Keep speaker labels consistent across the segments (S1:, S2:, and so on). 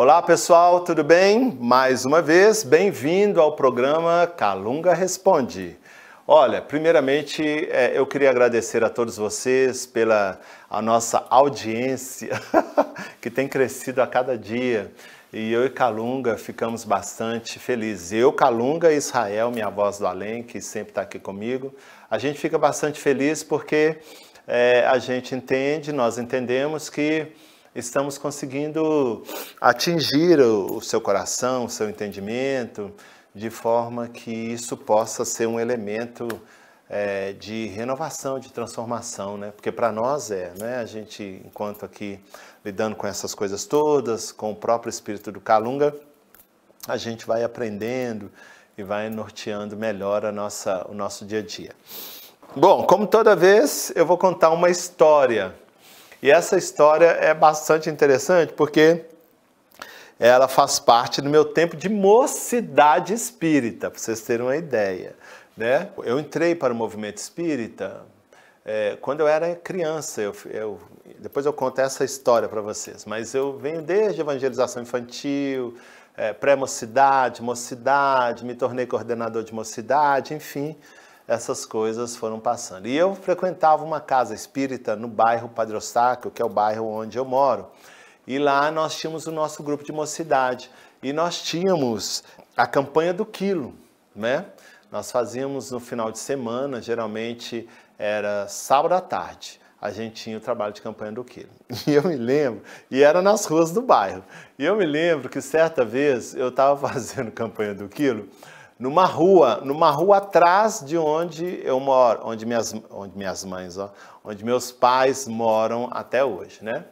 S1: Olá pessoal, tudo bem? Mais uma vez, bem-vindo ao programa Calunga Responde. Olha, primeiramente é, eu queria agradecer a todos vocês pela a nossa audiência que tem crescido a cada dia. E eu e Calunga ficamos bastante felizes. Eu, Calunga Israel, minha voz do além, que sempre está aqui comigo, a gente fica bastante feliz porque é, a gente entende, nós entendemos que estamos conseguindo atingir o, o seu coração, o seu entendimento, de forma que isso possa ser um elemento é, de renovação, de transformação, né? Porque para nós é, né? A gente, enquanto aqui lidando com essas coisas todas, com o próprio espírito do Kalunga, a gente vai aprendendo e vai norteando melhor a nossa, o nosso dia a dia. Bom, como toda vez, eu vou contar uma história e essa história é bastante interessante porque ela faz parte do meu tempo de mocidade espírita, para vocês terem uma ideia. Né? Eu entrei para o movimento espírita é, quando eu era criança. Eu, eu, depois eu conto essa história para vocês, mas eu venho desde evangelização infantil, é, pré-mocidade, mocidade, me tornei coordenador de mocidade, enfim essas coisas foram passando. E eu frequentava uma casa espírita no bairro Padre Ostáquio, que é o bairro onde eu moro. E lá nós tínhamos o nosso grupo de mocidade. E nós tínhamos a campanha do quilo, né? Nós fazíamos no final de semana, geralmente era sábado à tarde a gente tinha o trabalho de campanha do quilo. E eu me lembro, e era nas ruas do bairro. E eu me lembro que certa vez eu estava fazendo campanha do quilo numa rua, numa rua atrás de onde eu moro, onde minhas, onde minhas mães, ó, onde meus pais moram até hoje, né?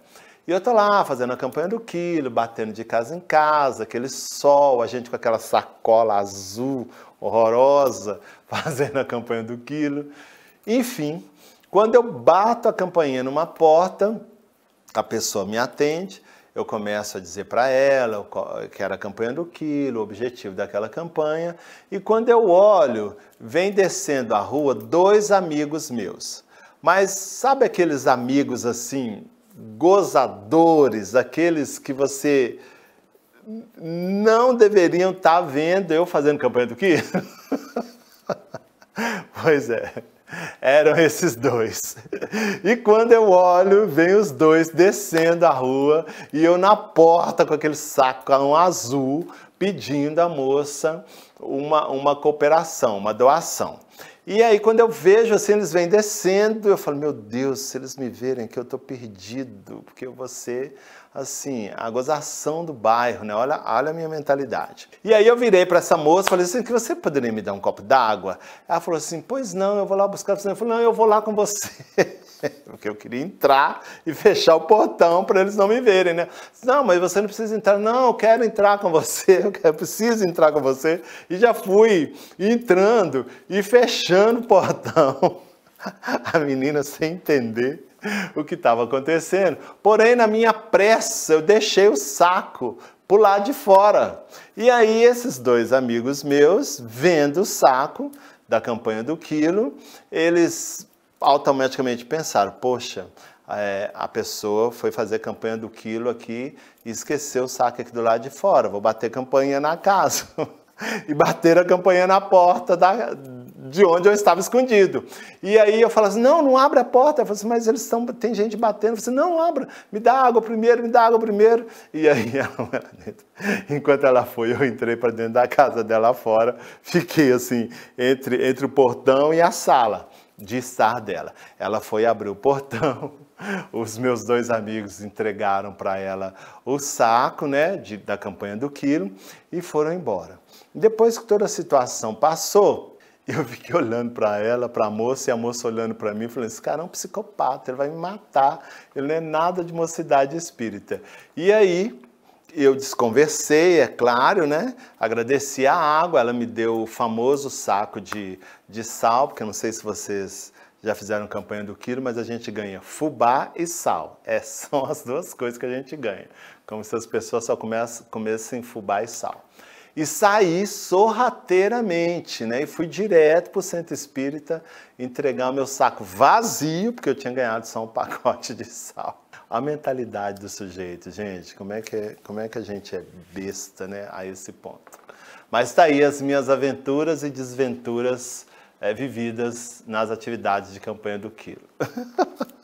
S1: E eu tô lá fazendo a campanha do quilo, batendo de casa em casa, aquele sol, a gente com aquela sacola azul horrorosa, fazendo a campanha do quilo. Enfim, quando eu bato a campainha numa porta, a pessoa me atende, eu começo a dizer para ela que era a campanha do quilo, o objetivo daquela campanha, e quando eu olho, vem descendo a rua dois amigos meus. Mas sabe aqueles amigos assim, gozadores, aqueles que você não deveriam estar tá vendo eu fazendo campanha do quilo? pois é. Eram esses dois. E quando eu olho, vem os dois descendo a rua e eu na porta com aquele sacão azul pedindo à moça uma, uma cooperação, uma doação. E aí, quando eu vejo assim, eles vêm descendo, eu falo: Meu Deus, se eles me verem que eu estou perdido, porque eu vou ser assim, a gozação do bairro, né? Olha, olha a minha mentalidade. E aí eu virei para essa moça, falei assim, que você poderia me dar um copo d'água? Ela falou assim, pois não, eu vou lá buscar você. Eu falei, não, eu vou lá com você. Porque eu queria entrar e fechar o portão para eles não me verem, né? Não, mas você não precisa entrar. Não, eu quero entrar com você, eu preciso entrar com você. E já fui entrando e fechando o portão. A menina sem entender o que estava acontecendo. Porém, na minha pressa, eu deixei o saco por lá de fora. E aí, esses dois amigos meus, vendo o saco da campanha do quilo, eles automaticamente pensaram: poxa, é, a pessoa foi fazer campanha do quilo aqui e esqueceu o saco aqui do lado de fora, vou bater campanha na casa. e bateram a campanha na porta da, de onde eu estava escondido. E aí eu falo: assim, não, não abra a porta. Eu falo: assim, mas eles estão, tem gente batendo. Eu falo: assim, não, abra, me dá água primeiro, me dá água primeiro. E aí ela dentro. Enquanto ela foi, eu entrei para dentro da casa dela fora, fiquei assim, entre, entre o portão e a sala de estar dela. Ela foi abrir o portão, os meus dois amigos entregaram para ela o saco né, de, da campanha do quilo e foram embora. Depois que toda a situação passou, e eu fiquei olhando para ela, para a moça, e a moça olhando para mim, falando: esse assim, cara é um psicopata, ele vai me matar, ele não é nada de mocidade espírita. E aí eu desconversei, é claro, né? Agradeci a água, ela me deu o famoso saco de, de sal, porque eu não sei se vocês já fizeram campanha do Quiro, mas a gente ganha fubá e sal. É, são as duas coisas que a gente ganha. Como se as pessoas só comessem fubá e sal e saí sorrateiramente, né? E fui direto para o centro espírita entregar o meu saco vazio, porque eu tinha ganhado só um pacote de sal. A mentalidade do sujeito, gente, como é que, é, como é que a gente é besta, né? A esse ponto. Mas está aí as minhas aventuras e desventuras é, vividas nas atividades de campanha do Quilo.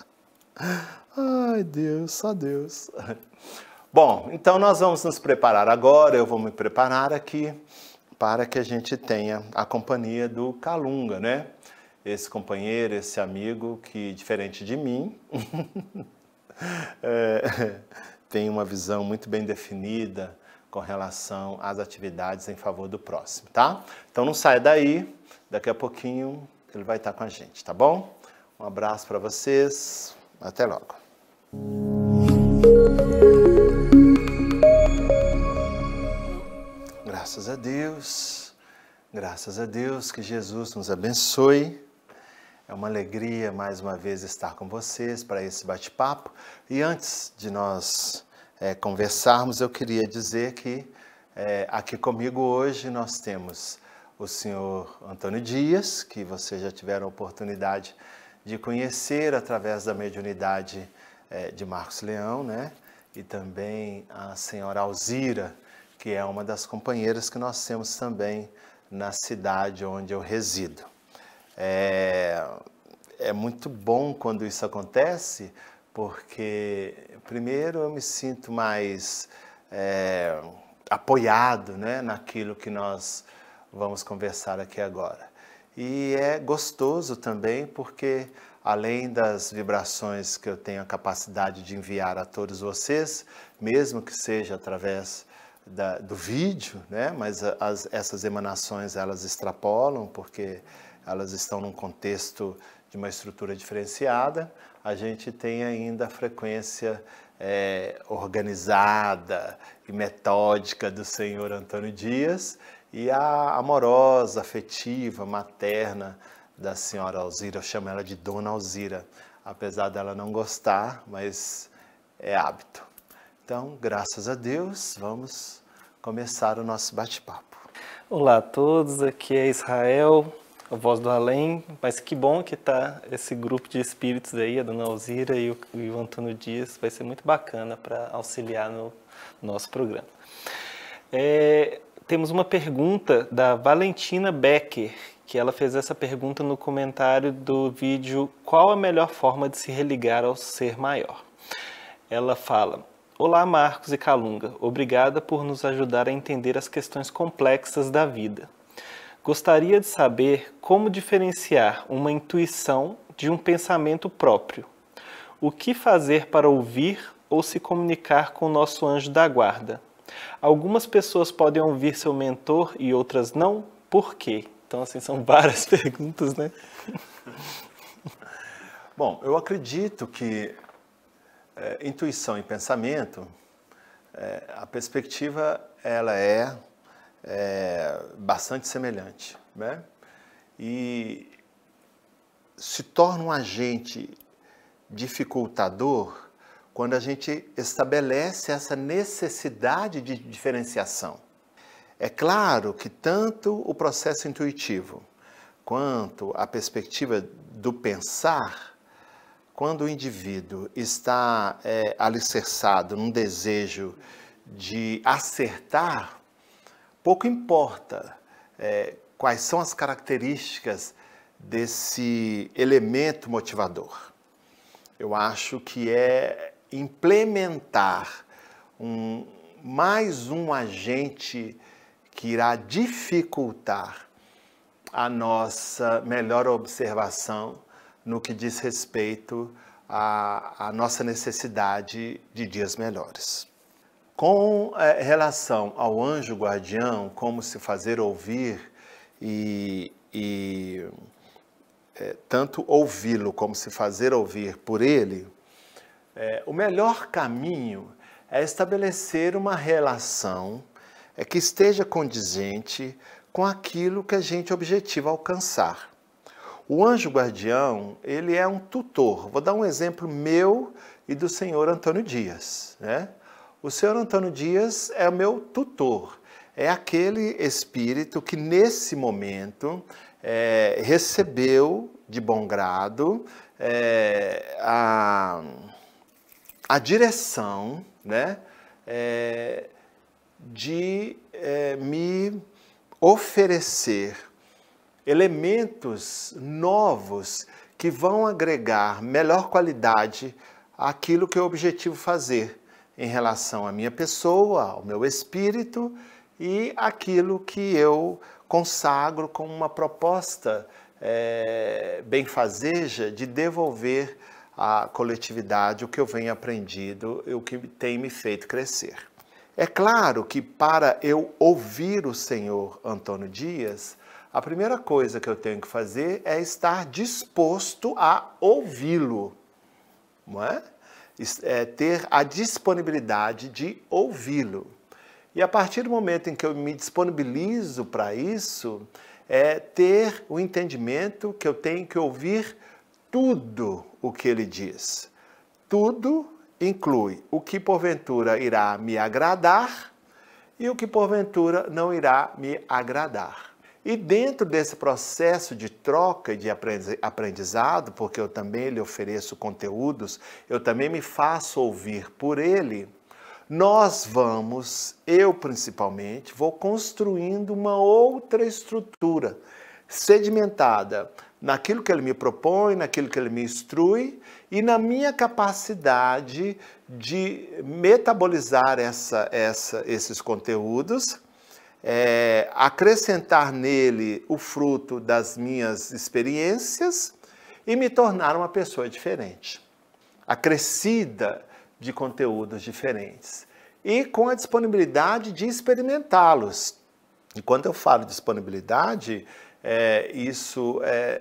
S1: Ai, Deus, só Deus. Bom, então nós vamos nos preparar agora, eu vou me preparar aqui para que a gente tenha a companhia do Calunga, né? Esse companheiro, esse amigo que, diferente de mim, é, tem uma visão muito bem definida com relação às atividades em favor do próximo, tá? Então não sai daí, daqui a pouquinho ele vai estar com a gente, tá bom? Um abraço para vocês, até logo. Deus, graças a Deus, que Jesus nos abençoe. É uma alegria mais uma vez estar com vocês para esse bate-papo. E antes de nós é, conversarmos, eu queria dizer que é, aqui comigo hoje nós temos o senhor Antônio Dias, que vocês já tiveram a oportunidade de conhecer através da mediunidade é, de Marcos Leão, né? E também a senhora Alzira, que é uma das companheiras que nós temos também na cidade onde eu resido. É, é muito bom quando isso acontece, porque primeiro eu me sinto mais é, apoiado né, naquilo que nós vamos conversar aqui agora. E é gostoso também porque, além das vibrações que eu tenho a capacidade de enviar a todos vocês, mesmo que seja através da, do vídeo, né? mas as, essas emanações elas extrapolam porque elas estão num contexto de uma estrutura diferenciada. A gente tem ainda a frequência é, organizada e metódica do senhor Antônio Dias e a amorosa, afetiva, materna da senhora Alzira. Eu chamo ela de Dona Alzira, apesar dela não gostar, mas é hábito. Então, graças a Deus, vamos começar o nosso bate-papo. Olá a todos, aqui é Israel, a voz do além, mas que bom que está esse grupo de espíritos aí, a dona Alzira e o, e o Antônio Dias, vai ser muito bacana para auxiliar no nosso programa. É, temos uma pergunta da Valentina Becker, que ela fez essa pergunta no comentário do vídeo Qual a melhor forma de se religar ao ser maior? Ela fala: Olá, Marcos e Calunga. Obrigada por nos ajudar a entender as questões complexas da vida. Gostaria de saber como diferenciar uma intuição de um pensamento próprio. O que fazer para ouvir ou se comunicar com o nosso anjo da guarda? Algumas pessoas podem ouvir seu mentor e outras não. Por quê? Então, assim, são várias perguntas, né? Bom, eu acredito que é, intuição e pensamento, é, a perspectiva ela é, é, bastante semelhante, né? E se torna um agente dificultador quando a gente estabelece essa necessidade de diferenciação. É claro que tanto o processo intuitivo quanto a perspectiva do pensar quando o indivíduo está é, alicerçado num desejo de acertar, pouco importa é, quais são as características desse elemento motivador. Eu acho que é implementar um, mais um agente que irá dificultar a nossa melhor observação no que diz respeito à, à nossa necessidade de dias melhores. Com é, relação ao anjo guardião, como se fazer ouvir e, e é, tanto ouvi-lo como se fazer ouvir por ele, é, o melhor caminho é estabelecer uma relação é que esteja condizente com aquilo que a gente objetiva alcançar. O anjo guardião, ele é um tutor. Vou dar um exemplo meu e do senhor Antônio Dias, né? O senhor Antônio Dias é o meu tutor. É aquele espírito que nesse momento é, recebeu de bom grado é, a, a direção né, é, de é, me oferecer elementos novos que vão agregar melhor qualidade àquilo que eu objetivo fazer em relação à minha pessoa, ao meu espírito e aquilo que eu consagro com uma proposta é, benfazeja de devolver à coletividade o que eu venho aprendido e o que tem me feito crescer. É claro que para eu ouvir o senhor Antônio Dias, a primeira coisa que eu tenho que fazer é estar disposto a ouvi-lo, não é? é? Ter a disponibilidade de ouvi-lo. E a partir do momento em que eu me disponibilizo para isso, é ter o entendimento que eu tenho que ouvir tudo o que ele diz. Tudo inclui o que porventura irá me agradar e o que porventura não irá me agradar. E dentro desse processo de troca de aprendizado, porque eu também lhe ofereço conteúdos, eu também me faço ouvir por ele, nós vamos, eu principalmente, vou construindo uma outra estrutura sedimentada naquilo que ele me propõe, naquilo que ele me instrui e na minha capacidade de metabolizar essa, essa, esses conteúdos é, acrescentar nele o fruto das minhas experiências e me tornar uma pessoa diferente, acrescida de conteúdos diferentes e com a disponibilidade de experimentá-los. E quando eu falo disponibilidade, é, isso é,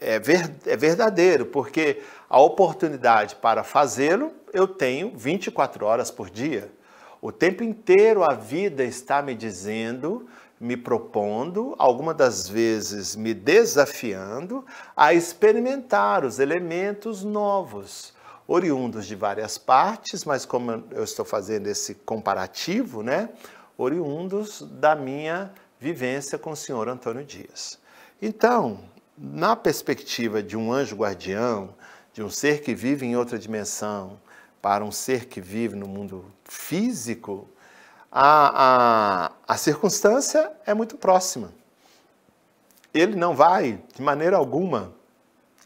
S1: é, é ver, é verdadeiro, porque a oportunidade para fazê-lo eu tenho 24 horas por dia. O tempo inteiro a vida está me dizendo, me propondo, algumas das vezes me desafiando a experimentar os elementos novos, oriundos de várias partes, mas como eu estou fazendo esse comparativo, né? Oriundos da minha vivência com o senhor Antônio Dias. Então, na perspectiva de um anjo guardião, de um ser que vive em outra dimensão, para um ser que vive no mundo físico, a, a, a circunstância é muito próxima. Ele não vai, de maneira alguma,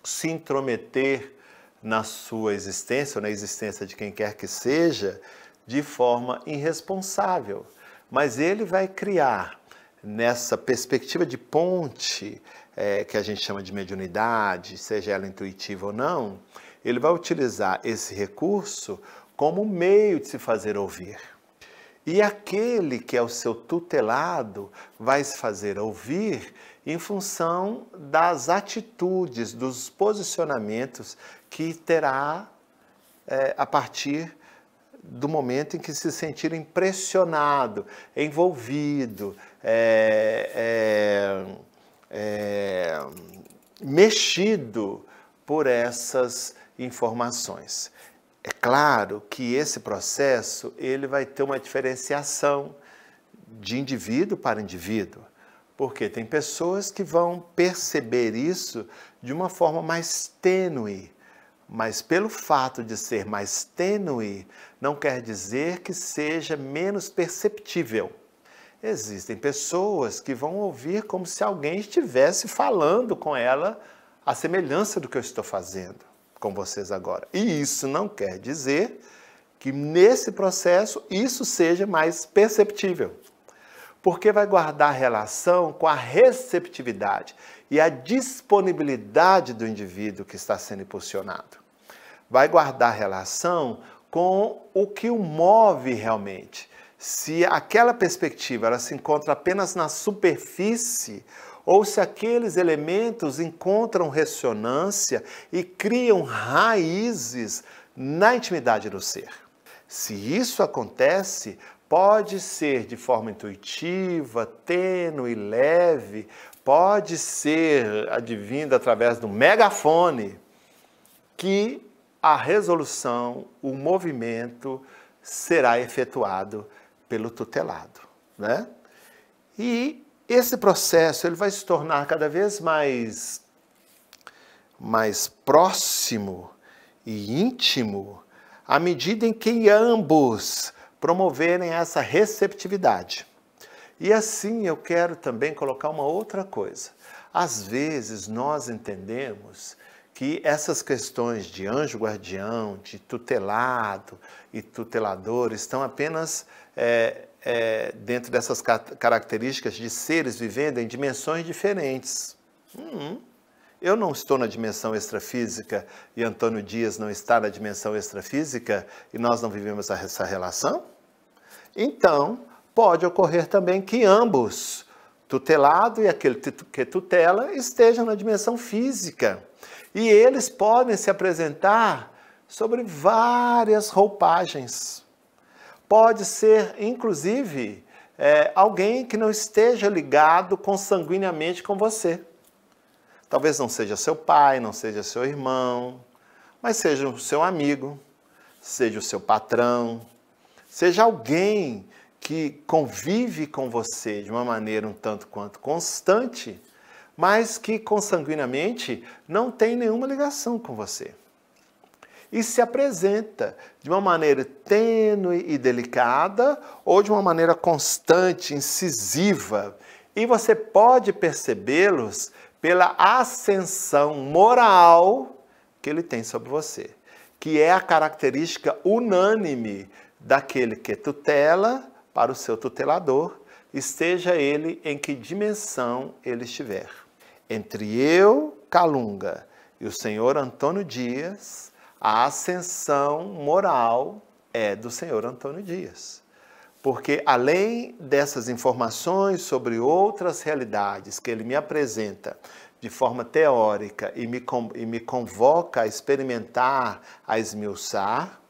S1: se intrometer na sua existência ou na existência de quem quer que seja de forma irresponsável. Mas ele vai criar nessa perspectiva de ponte é, que a gente chama de mediunidade, seja ela intuitiva ou não, ele vai utilizar esse recurso como meio de se fazer ouvir. E aquele que é o seu tutelado vai se fazer ouvir em função das atitudes, dos posicionamentos que terá é, a partir do momento em que se sentir impressionado, envolvido, é, é, é mexido por essas informações. É claro que esse processo ele vai ter uma diferenciação de indivíduo para indivíduo, porque tem pessoas que vão perceber isso de uma forma mais tênue, mas pelo fato de ser mais tênue, não quer dizer que seja menos perceptível. Existem pessoas que vão ouvir como se alguém estivesse falando com ela a semelhança do que eu estou fazendo com vocês agora. E isso não quer dizer que nesse processo isso seja mais perceptível, porque vai guardar relação com a receptividade e a disponibilidade do indivíduo que está sendo impulsionado. Vai guardar relação com o que o move realmente. Se aquela perspectiva ela se encontra apenas na superfície ou se aqueles elementos encontram ressonância e criam raízes na intimidade do ser. Se isso acontece, pode ser de forma intuitiva, tênue, leve, pode ser advindo através do megafone que a resolução, o movimento será efetuado pelo tutelado, né? E esse processo ele vai se tornar cada vez mais, mais próximo e íntimo à medida em que ambos promoverem essa receptividade. E assim eu quero também colocar uma outra coisa. Às vezes nós entendemos que essas questões de anjo guardião, de tutelado e tutelador estão apenas é, é, dentro dessas características de seres vivendo em dimensões diferentes. Hum, eu não estou na dimensão extrafísica e Antônio Dias não está na dimensão extrafísica e nós não vivemos essa relação? Então, pode ocorrer também que ambos, tutelado e aquele que tutela, estejam na dimensão física. E eles podem se apresentar sobre várias roupagens. Pode ser, inclusive, é, alguém que não esteja ligado consanguineamente com você. Talvez não seja seu pai, não seja seu irmão, mas seja o seu amigo, seja o seu patrão, seja alguém que convive com você de uma maneira um tanto quanto constante, mas que consanguinamente não tem nenhuma ligação com você e se apresenta de uma maneira tênue e delicada ou de uma maneira constante, incisiva. E você pode percebê-los pela ascensão moral que ele tem sobre você, que é a característica unânime daquele que tutela para o seu tutelador, esteja ele em que dimensão ele estiver. Entre eu, Calunga, e o senhor Antônio Dias, a ascensão moral é do senhor Antônio Dias. Porque além dessas informações sobre outras realidades que ele me apresenta de forma teórica e me, e me convoca a experimentar, a esmiuçar,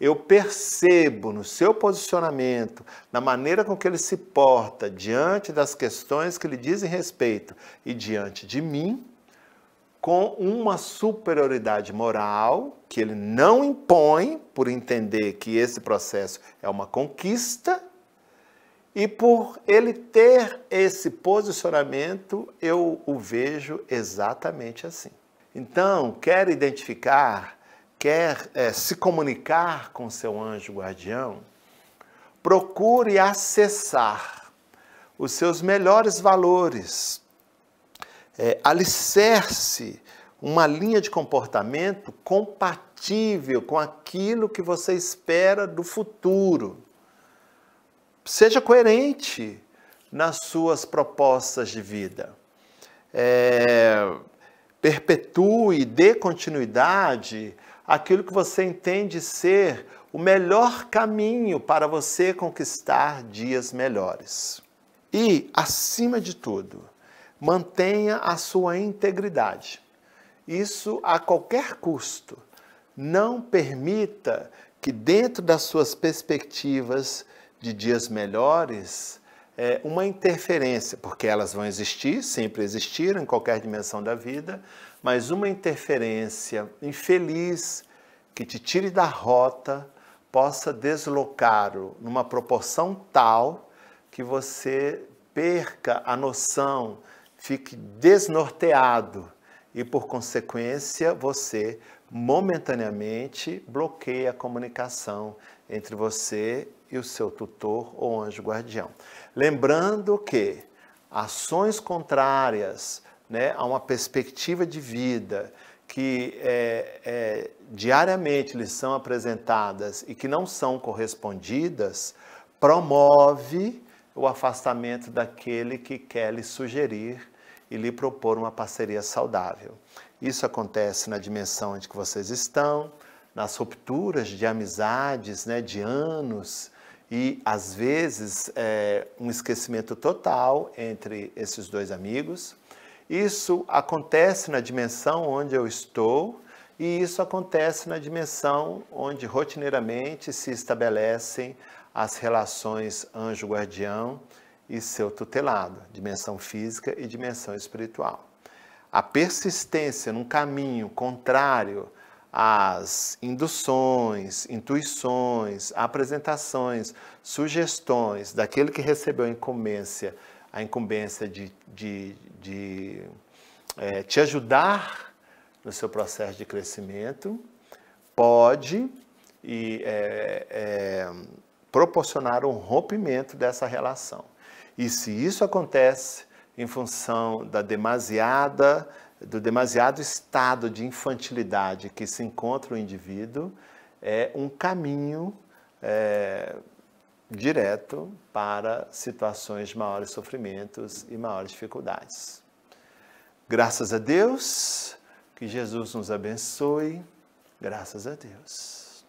S1: eu percebo no seu posicionamento, na maneira com que ele se porta diante das questões que lhe dizem respeito e diante de mim, com uma superioridade moral que ele não impõe, por entender que esse processo é uma conquista, e por ele ter esse posicionamento, eu o vejo exatamente assim. Então, quer identificar, quer é, se comunicar com seu anjo guardião, procure acessar os seus melhores valores, é, alicerce uma linha de comportamento compatível com aquilo que você espera do futuro. Seja coerente nas suas propostas de vida. É, perpetue, dê continuidade àquilo que você entende ser o melhor caminho para você conquistar dias melhores. E, acima de tudo, Mantenha a sua integridade. Isso a qualquer custo. Não permita que, dentro das suas perspectivas de dias melhores, é uma interferência, porque elas vão existir, sempre existiram em qualquer dimensão da vida, mas uma interferência infeliz que te tire da rota possa deslocá-lo numa proporção tal que você perca a noção fique desnorteado e, por consequência, você momentaneamente bloqueia a comunicação entre você e o seu tutor ou anjo guardião. Lembrando que ações contrárias né, a uma perspectiva de vida que é, é, diariamente lhes são apresentadas e que não são correspondidas promove o afastamento daquele que quer lhe sugerir e lhe propor uma parceria saudável. Isso acontece na dimensão onde que vocês estão, nas rupturas de amizades, né, de anos e às vezes é, um esquecimento total entre esses dois amigos. Isso acontece na dimensão onde eu estou e isso acontece na dimensão onde rotineiramente se estabelecem as relações anjo guardião e seu tutelado, dimensão física e dimensão espiritual. A persistência num caminho contrário às induções, intuições, apresentações, sugestões daquele que recebeu a incumbência, a incumbência de, de, de é, te ajudar no seu processo de crescimento, pode e é, é, proporcionar um rompimento dessa relação. E se isso acontece em função da demasiada do demasiado estado de infantilidade que se encontra o indivíduo, é um caminho é, direto para situações de maiores sofrimentos e maiores dificuldades. Graças a Deus, que Jesus nos abençoe. Graças a Deus.